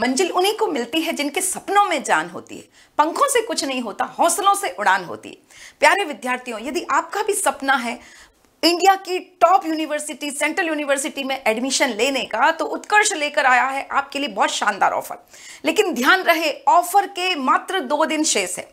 मंजिल उन्हीं को मिलती है जिनके सपनों में जान होती है पंखों से कुछ नहीं होता हौसलों से उड़ान होती है प्यारे विद्यार्थियों यदि आपका भी सपना है इंडिया की टॉप यूनिवर्सिटी सेंट्रल यूनिवर्सिटी में एडमिशन लेने का तो उत्कर्ष लेकर आया है आपके लिए बहुत शानदार ऑफर लेकिन ध्यान रहे ऑफर के मात्र दो दिन शेष है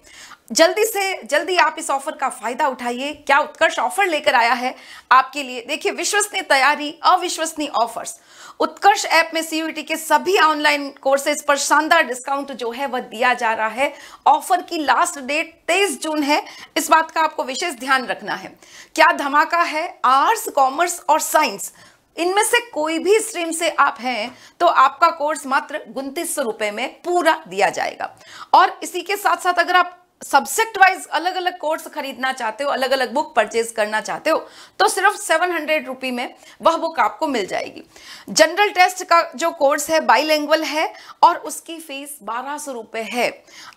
जल्दी से जल्दी आप इस ऑफर का फायदा उठाइए क्या उत्कर्ष ऑफर लेकर आया है आपके लिए देखिए विश्वसनीय तैयारी अविश्वसनीय ऑफर्स उत्कर्ष ऐप में सीयूटी के सभी ऑनलाइन कोर्सेज पर शानदार डिस्काउंट जो है वह दिया जा रहा है ऑफर की लास्ट डेट तेईस जून है इस बात का आपको विशेष ध्यान रखना है क्या धमाका है आर्ट्स कॉमर्स और साइंस इनमें से कोई भी स्ट्रीम से आप हैं तो आपका कोर्स मात्र उन्तीस सौ रुपए में पूरा दिया जाएगा और इसी के साथ साथ अगर आप सब्जेक्ट वाइज अलग अलग कोर्स खरीदना चाहते हो अलग अलग बुक परचेज करना चाहते हो तो सिर्फ सेवन हंड्रेड रुपी में वह बुक आपको मिल जाएगी जनरल टेस्ट का जो कोर्स है बाई है और उसकी फीस बारह सौ रुपये है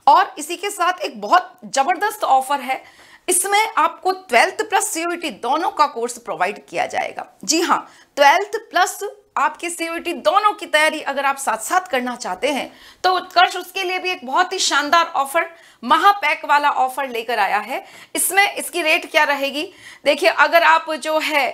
और इसी के साथ एक बहुत ज़बरदस्त ऑफर है इसमें आपको ट्वेल्थ प्लस सी दोनों का कोर्स प्रोवाइड किया जाएगा जी हाँ ट्वेल्थ प्लस आपकी सीयूटी दोनों की तैयारी अगर आप साथ साथ करना चाहते हैं तो उत्कर्ष उसके लिए भी एक बहुत ही शानदार ऑफर महापैक वाला ऑफर लेकर आया है इसमें इसकी रेट क्या रहेगी देखिए अगर आप जो है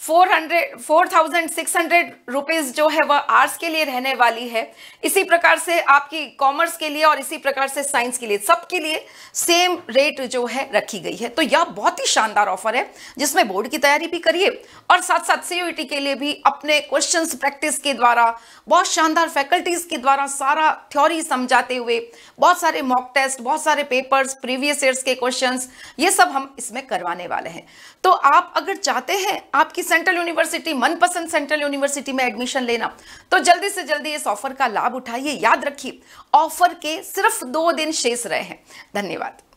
four hundred four thousand six hundred rupees जो है वह आर्ट्स के लिए रहने वाली है इसी प्रकार से आपकी कॉमर्स के लिए और इसी प्रकार से साइंस के लिए सबके लिए सेम रेट जो है रखी गई है तो यह बहुत ही शानदार ऑफर है जिसमें बोर्ड की तैयारी भी करिए और साथ साथ सीयूटी के लिए भी अपने क्वेश्चंस प्रैक्टिस के द्वारा बहुत शानदार फैकल्टीज़ के द्वारा सारा थ्योरी समझाते हुए बहुत सारे मॉक टेस्ट बहुत सारे पेपर्स प्रीवियस ईयर्स के क्वेश्चन ये सब हम इसमें करवाने वाले हैं तो आप अगर चाहते हैं आपकी सेंट्रल यूनिवर्सिटी मनपसंद सेंट्रल यूनिवर्सिटी में एडमिशन लेना तो जल्दी से जल्दी इस ऑफर का लाभ उठाइए याद रखिए ऑफर के सिर्फ दो दिन शेष रहे हैं धन्यवाद